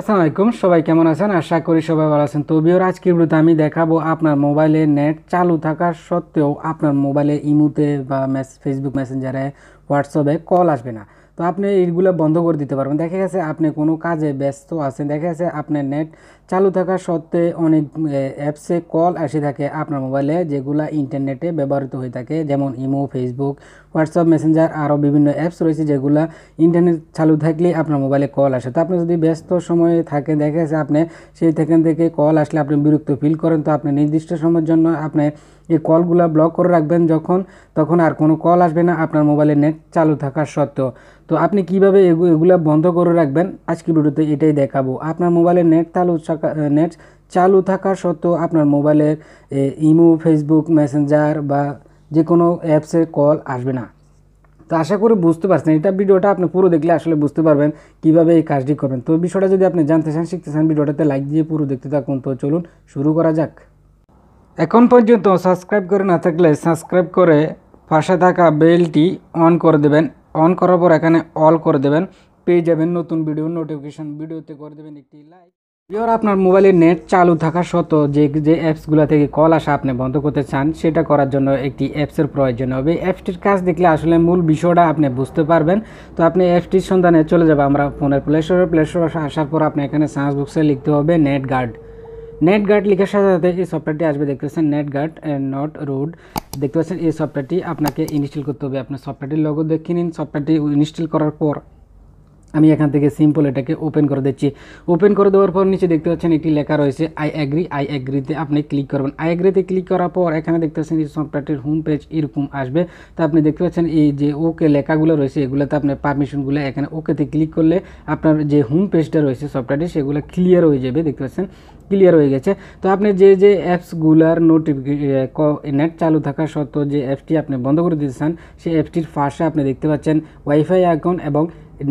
আসসালামু আলাইকুম সবাই কেমন আছেন আশা করি সবাই ভালো আছেন তো বিওর আজকের ভিডিওতে আমি দেখাবো আপনার মোবাইলে নেট চালু থাকা সত্ত্বেও আপনার মোবাইলে ইমুতে বা মেস ফেসবুক মেসেঞ্জারে হোয়াটসঅ্যাপে কল আসবে না তো আপনি এইগুলো বন্ধ করে দিতে পারবেন দেখা গেছে আপনি কোনো কাজে ব্যস্ত আছেন দেখা গেছে আপনার নেট চালু থাকা সত্ত্বে অনেক অ্যাপসে কল আসে থাকে আপনার মোবাইলে যেগুলো ইন্টারনেটে ব্যবহৃত হয়ে থাকে যেমন ইমো ফেসবুক হোয়াটসঅ্যাপ মেসেঞ্জার আরও বিভিন্ন অ্যাপস রয়েছে যেগুলো ইন্টারনেট চালু থাকলে আপনার মোবাইলে কল আসে তো আপনি যদি ব্যস্ত সময়ে থাকে দেখা গেছে আপনি সেই থেকে থেকে কল আসলে আপনি বিরক্ত ফিল করেন তো আপনি নির্দিষ্ট সময়ের জন্য আপনি এই কলগুলা ব্লক করে রাখবেন যখন তখন আর কোনো কল আসবে না আপনার মোবাইলে নেট চালু থাকার সত্ত্বেও তো আপনি কিভাবে এগুলা বন্ধ করে রাখবেন আজকে ভিডিওতে এটাই দেখাবো আপনার মোবাইলে নেট চালু নেট চালু থাকা সত্ত্বেও আপনার মোবাইলের ইমো ফেসবুক মেসেঞ্জার বা যে কোনো অ্যাপসে কল আসবে না তো আশা করি বুঝতে পারছেন এটা ভিডিওটা আপনি পুরো দেখলে আসলে বুঝতে পারবেন কিভাবে এই কাজটি করবেন তো বিষয়টা যদি আপনি জানতে চান শিখতে চান ভিডিওটাতে লাইক দিয়ে পুরো দেখতে থাকুন তো চলুন শুরু করা যাক এখন পর্যন্ত সাবস্ক্রাইব করে না থাকলে সাবস্ক্রাইব করে পাশে থাকা বেলটি অন করে দেবেন অন করার পর এখানে অল করে দেবেন পেয়ে যাবেন নতুন ভিডিও নোটিফিকেশন ভিডিওতে করে দেবেন একটি লাইক এবার আপনার মোবাইলে নেট চালু থাকা সত্ত্বেও যে যে অ্যাপসগুলো থেকে কল আসা আপনি বন্ধ করতে চান সেটা করার জন্য একটি অ্যাপসের প্রয়োজন হবে অ্যাপসটির কাজ দেখলে আসলে মূল বিষয়টা আপনি বুঝতে পারবেন তো আপনি অ্যাপসটির সন্ধানে চলে যাবে আমরা ফোনের প্লে স্টোরে প্লে স্টোরে আসার পর আপনি এখানে সার্চ বক্সে লিখতে হবে নেট গার্ড নেট গার্ড লেখার সাথে সাথে এই সফটওয়্যারটি আসবে দেখতে পাচ্ছেন নেট গার্ড নট রোড দেখতে পাচ্ছেন এই সফটওয়্যারটি আপনাকে ইনস্টল করতে হবে আপনার সফটওয়্যারটির লগো দেখে নিন সফটওয়্যারটি ইনস্টল করার পর আমি এখান থেকে সিম্পল এটাকে ওপেন করে দিচ্ছি ওপেন করে দেওয়ার পর নিচে দেখতে পাচ্ছেন একটি লেখা রয়েছে আই অ্যাগ্রি আই অ্যাগ্রিতে আপনি ক্লিক করবেন আই অ্যাগ্রিতে ক্লিক করার পর এখানে দেখতে পাচ্ছেন এই সফটওয়্যারটির হোম পেজ এরকম আসবে তো আপনি দেখতে পাচ্ছেন এই যে ওকে লেখাগুলো রয়েছে এগুলোতে আপনার পারমিশনগুলো এখানে ওকেতে ক্লিক করলে আপনার যে হোম পেজটা রয়েছে সফটওয়্যারটি সেগুলো ক্লিয়ার হয়ে যাবে দেখতে পাচ্ছেন ক্লিয়ার হয়ে গেছে তো আপনি যে যে অ্যাপসগুলার নোটিফিকেশন নেট চালু থাকা সত্ত্বেও যে অ্যাপটি আপনি বন্ধ করে দিতে চান সেই অ্যাপটির ফার্স্টে আপনি দেখতে পাচ্ছেন ওয়াইফাই অ্যাকাউন্ট এবং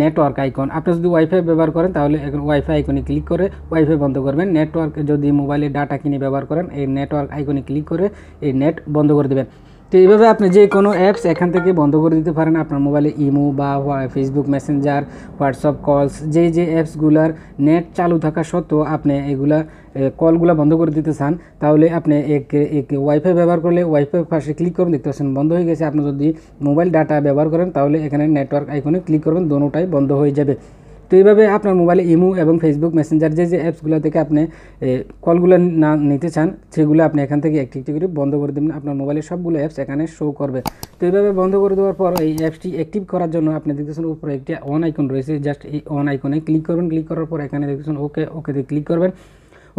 নেটওয়ার্ক আইকন আপনি যদি ওয়াইফাই ব্যবহার করেন তাহলে এখন ওয়াইফাই আইকনে ক্লিক করে ওয়াইফাই বন্ধ করবেন নেটওয়ার্ক যদি মোবাইলে ডাটা কিনে ব্যবহার করেন এই নেটওয়ার্ক আইকনে ক্লিক করে এই নেট বন্ধ করে দেবেন তো এইভাবে আপনি যে কোনো অ্যাপস এখান থেকে বন্ধ করে দিতে পারেন আপনার মোবাইলে ইমো বা ফেসবুক মেসেঞ্জার হোয়াটসঅ্যাপ কলস যে যে অ্যাপসগুলার নেট চালু থাকা সত্ত্বেও আপনি এগুলা কলগুলা বন্ধ করে দিতে চান তাহলে আপনি এক এক ওয়াইফাই ব্যবহার করলে ওয়াইফাই পাশে ক্লিক করুন দেখতে পাচ্ছেন বন্ধ হয়ে গেছে আপনি যদি মোবাইল ডাটা ব্যবহার করেন তাহলে এখানে নেটওয়ার্ক আইকনে ক্লিক করবেন দোনোটাই বন্ধ হয়ে যাবে তো এইভাবে আপনার মোবাইলে ইমো এবং ফেসবুক মেসেঞ্জার যে যে অ্যাপসগুলো থেকে আপনি কলগুলো না নিতে চান সেগুলো আপনি এখান থেকে একটি একটি করে বন্ধ করে দেবেন আপনার মোবাইলে সবগুলো অ্যাপস এখানে শো করবে তো এইভাবে বন্ধ করে দেওয়ার পর এই অ্যাপসটি অ্যাক্টিভ করার জন্য আপনি দেখতেছেন উপরে একটি অন আইকন রয়েছে জাস্ট এই অন আইকনে ক্লিক করবেন ক্লিক করার পর এখানে দেখতেছেন ওকে ওকেতে ক্লিক করবেন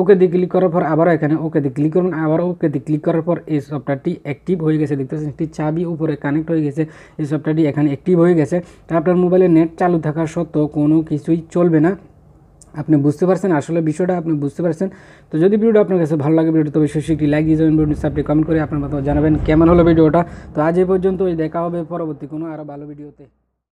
ওকে দিয়ে ক্লিক করার পর আবারও এখানে ওকে দিয়ে ক্লিক করুন আবার দিয়ে ক্লিক করার পর এই সফটওয়্যারটি অ্যাক্টিভ হয়ে গেছে দেখতে পাচ্ছেন একটি চাবি উপরে কানেক্ট হয়ে গেছে এই সফটওয়্যারটি এখানে অ্যাক্টিভ হয়ে গেছে তা আপনার মোবাইলে নেট চালু থাকা সত্ত্বেও কোনো কিছুই চলবে না আপনি বুঝতে পারছেন আসলে বিষয়টা আপনি বুঝতে পারছেন তো যদি ভিডিওটা আপনার কাছে ভালো লাগে ভিডিওটা তবে শেষে একটি লাইক দিয়ে যাবেন ভিডিওটি আপনি কমেন্ট করে আপনার মতো জানাবেন কেমন হলো ভিডিওটা তো আজ এই ওই দেখা হবে পরবর্তী কোনো আরও ভালো ভিডিওতে